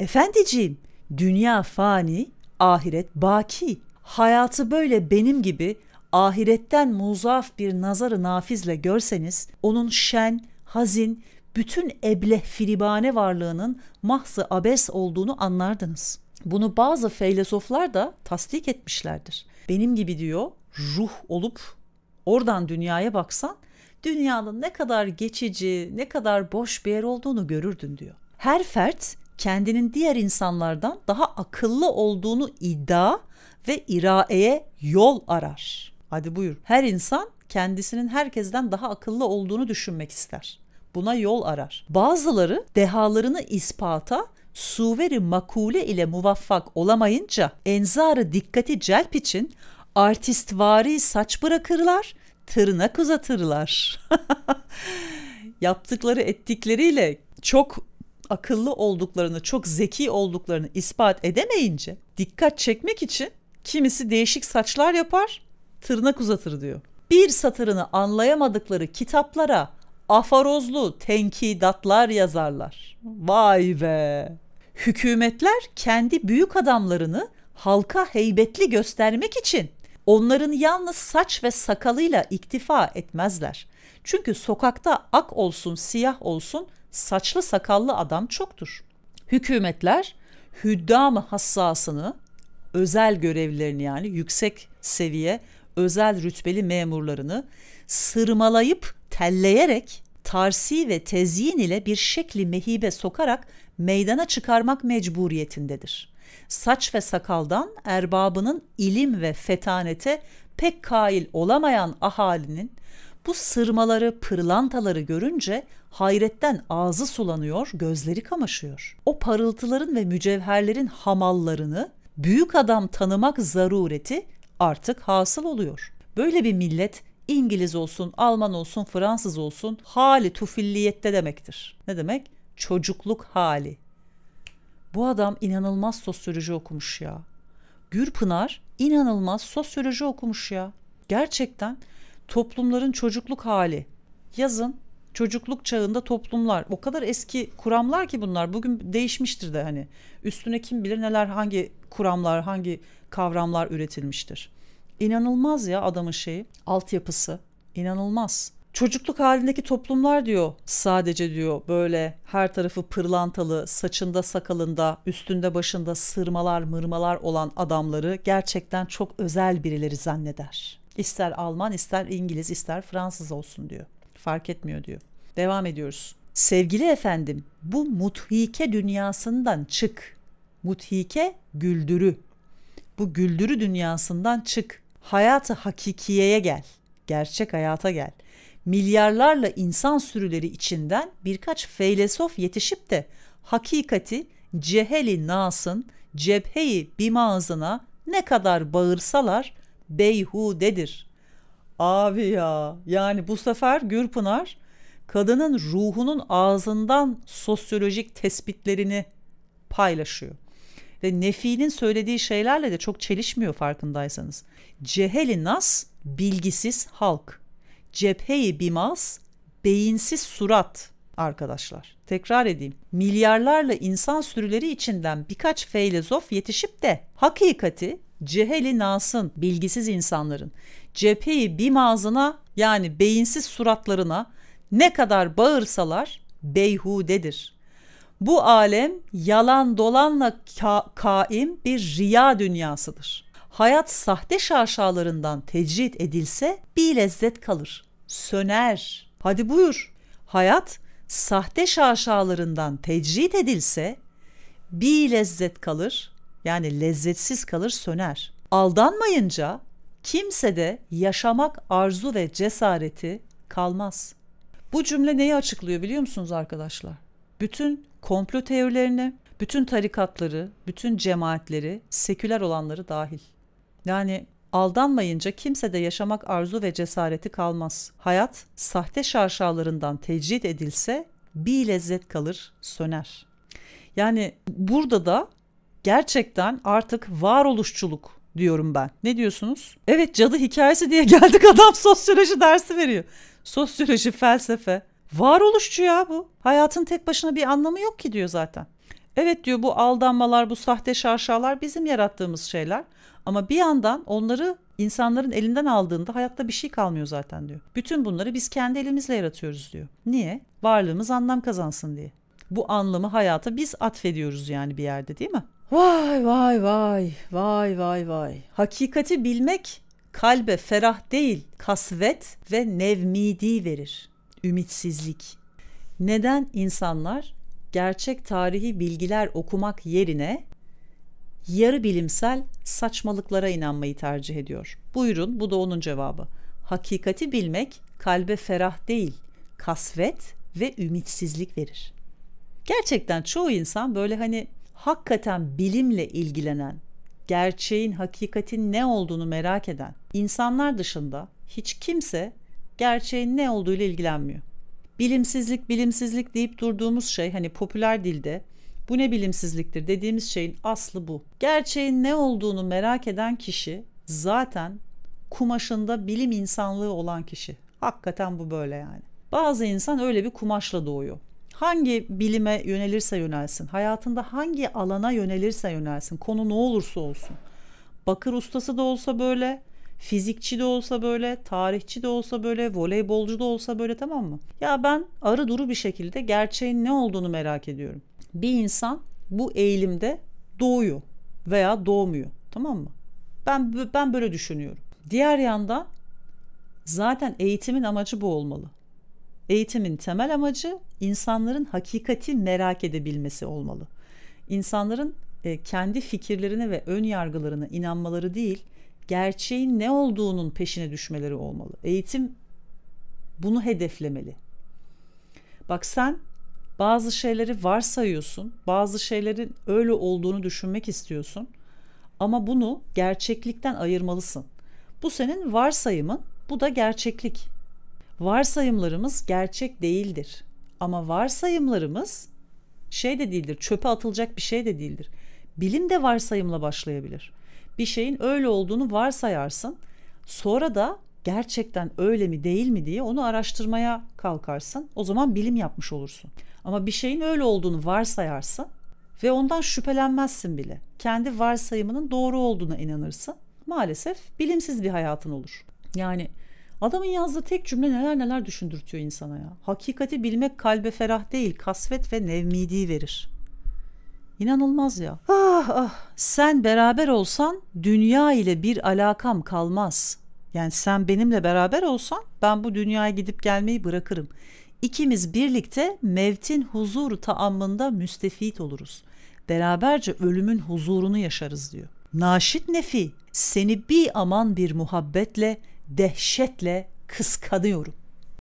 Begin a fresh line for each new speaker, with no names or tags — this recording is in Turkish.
Efendiciğim, dünya fani, ahiret baki. Hayatı böyle benim gibi ahiretten muzaf bir nazarı nafizle görseniz, onun şen, hazin, bütün ebleh filibane varlığının mahzı abes olduğunu anlardınız. Bunu bazı filozoflar da tasdik etmişlerdir. Benim gibi diyor, ruh olup oradan dünyaya baksan, dünyanın ne kadar geçici, ne kadar boş bir yer olduğunu görürdün diyor. Her fert kendinin diğer insanlardan daha akıllı olduğunu iddia ve iraeye yol arar. Hadi buyur. Her insan kendisinin herkesten daha akıllı olduğunu düşünmek ister. Buna yol arar. Bazıları dehalarını ispata suveri makule ile muvaffak olamayınca enzarı dikkati celp için artistvari saç bırakırlar, tırnak uzatırlar. Yaptıkları ettikleriyle çok akıllı olduklarını, çok zeki olduklarını ispat edemeyince dikkat çekmek için kimisi değişik saçlar yapar, tırnak uzatır diyor. Bir satırını anlayamadıkları kitaplara afarozlu tenkidatlar yazarlar. Vay be! Hükümetler kendi büyük adamlarını halka heybetli göstermek için onların yalnız saç ve sakalıyla iktifa etmezler. Çünkü sokakta ak olsun, siyah olsun saçlı sakallı adam çoktur. Hükümetler hüddam hassasını özel görevlilerini yani yüksek seviye özel rütbeli memurlarını sırmalayıp telleyerek tarsi ve tezyin ile bir şekli mehibe sokarak meydana çıkarmak mecburiyetindedir. Saç ve sakaldan erbabının ilim ve fetanete pek kail olamayan ahalinin bu sırmaları, pırlantaları görünce hayretten ağzı sulanıyor, gözleri kamaşıyor. O parıltıların ve mücevherlerin hamallarını büyük adam tanımak zarureti artık hasıl oluyor. Böyle bir millet İngiliz olsun, Alman olsun, Fransız olsun hali tufilliyette demektir. Ne demek? Çocukluk hali. Bu adam inanılmaz sosyoloji okumuş ya. Gürpınar inanılmaz sosyoloji okumuş ya. Gerçekten toplumların çocukluk hali. Yazın çocukluk çağında toplumlar o kadar eski kuramlar ki bunlar bugün değişmiştir de hani üstüne kim bilir neler hangi kuramlar hangi kavramlar üretilmiştir. İnanılmaz ya adamın şeyi altyapısı inanılmaz. Çocukluk halindeki toplumlar diyor sadece diyor böyle her tarafı pırlantalı, saçında sakalında, üstünde başında sırmalar mırmalar olan adamları gerçekten çok özel birileri zanneder. İster Alman, ister İngiliz, ister Fransız olsun diyor. Fark etmiyor diyor. Devam ediyoruz. Sevgili efendim, bu muthike dünyasından çık. Muthike güldürü. Bu güldürü dünyasından çık. Hayatı hakikiyeye gel. Gerçek hayata gel. Milyarlarla insan sürüleri içinden birkaç feylesof yetişip de hakikati ceheli nasın, cepheyi bimağızına ne kadar bağırsalar beyhudedir. Abi ya yani bu sefer Gürpınar kadının ruhunun ağzından sosyolojik tespitlerini paylaşıyor. Ve Nefi'nin söylediği şeylerle de çok çelişmiyor farkındaysanız. Ceheli nas bilgisiz halk. Cepheyi bimas beyinsiz surat arkadaşlar. Tekrar edeyim. Milyarlarla insan sürüleri içinden birkaç feylezof yetişip de hakikati ceheli nasın, bilgisiz insanların cepheyi bir mağazına yani beyinsiz suratlarına ne kadar bağırsalar beyhudedir. Bu alem yalan dolanla ka- kaim bir riya dünyasıdır. Hayat sahte şaşalarından tecrit edilse bir lezzet kalır, söner. Hadi buyur. Hayat sahte şaşalarından tecrit edilse bir lezzet kalır yani lezzetsiz kalır söner. Aldanmayınca kimse de yaşamak arzu ve cesareti kalmaz. Bu cümle neyi açıklıyor biliyor musunuz arkadaşlar? Bütün komplo teorilerini, bütün tarikatları, bütün cemaatleri, seküler olanları dahil. Yani Aldanmayınca kimsede yaşamak arzu ve cesareti kalmaz. Hayat sahte şarşalarından tecrit edilse bir lezzet kalır, söner. Yani burada da gerçekten artık varoluşçuluk diyorum ben. Ne diyorsunuz? Evet cadı hikayesi diye geldik adam sosyoloji dersi veriyor. Sosyoloji, felsefe. Varoluşçu ya bu. Hayatın tek başına bir anlamı yok ki diyor zaten. Evet diyor bu aldanmalar, bu sahte şarşalar bizim yarattığımız şeyler. Ama bir yandan onları insanların elinden aldığında hayatta bir şey kalmıyor zaten diyor. Bütün bunları biz kendi elimizle yaratıyoruz diyor. Niye? Varlığımız anlam kazansın diye. Bu anlamı hayata biz atfediyoruz yani bir yerde değil mi? Vay vay vay vay vay vay. Hakikati bilmek kalbe ferah değil, kasvet ve nevmidi verir. Ümitsizlik. Neden insanlar gerçek tarihi bilgiler okumak yerine yarı bilimsel saçmalıklara inanmayı tercih ediyor. Buyurun bu da onun cevabı. Hakikati bilmek kalbe ferah değil, kasvet ve ümitsizlik verir. Gerçekten çoğu insan böyle hani hakikaten bilimle ilgilenen, gerçeğin, hakikatin ne olduğunu merak eden insanlar dışında hiç kimse gerçeğin ne olduğuyla ilgilenmiyor. Bilimsizlik, bilimsizlik deyip durduğumuz şey hani popüler dilde bu ne bilimsizliktir dediğimiz şeyin aslı bu. Gerçeğin ne olduğunu merak eden kişi zaten kumaşında bilim insanlığı olan kişi. Hakikaten bu böyle yani. Bazı insan öyle bir kumaşla doğuyor. Hangi bilime yönelirse yönelsin, hayatında hangi alana yönelirse yönelsin, konu ne olursa olsun. Bakır ustası da olsa böyle, fizikçi de olsa böyle, tarihçi de olsa böyle, voleybolcu da olsa böyle tamam mı? Ya ben arı duru bir şekilde gerçeğin ne olduğunu merak ediyorum bir insan bu eğilimde doğuyor veya doğmuyor. Tamam mı? Ben ben böyle düşünüyorum. Diğer yanda zaten eğitimin amacı bu olmalı. Eğitimin temel amacı insanların hakikati merak edebilmesi olmalı. İnsanların e, kendi fikirlerine ve ön yargılarına inanmaları değil, gerçeğin ne olduğunun peşine düşmeleri olmalı. Eğitim bunu hedeflemeli. Bak sen bazı şeyleri varsayıyorsun, bazı şeylerin öyle olduğunu düşünmek istiyorsun. Ama bunu gerçeklikten ayırmalısın. Bu senin varsayımın, bu da gerçeklik. Varsayımlarımız gerçek değildir. Ama varsayımlarımız şey de değildir, çöpe atılacak bir şey de değildir. Bilim de varsayımla başlayabilir. Bir şeyin öyle olduğunu varsayarsın. Sonra da gerçekten öyle mi değil mi diye onu araştırmaya kalkarsın. O zaman bilim yapmış olursun. Ama bir şeyin öyle olduğunu varsayarsın ve ondan şüphelenmezsin bile. Kendi varsayımının doğru olduğuna inanırsın. Maalesef bilimsiz bir hayatın olur. Yani adamın yazdığı tek cümle neler neler düşündürtüyor insana ya. Hakikati bilmek kalbe ferah değil, kasvet ve nevmidi verir. İnanılmaz ya. Ah ah sen beraber olsan dünya ile bir alakam kalmaz. Yani sen benimle beraber olsan ben bu dünyaya gidip gelmeyi bırakırım. İkimiz birlikte mevtin huzuru taammında müstefit oluruz. Beraberce ölümün huzurunu yaşarız diyor. Naşit Nefi seni bir aman bir muhabbetle, dehşetle kıskanıyorum.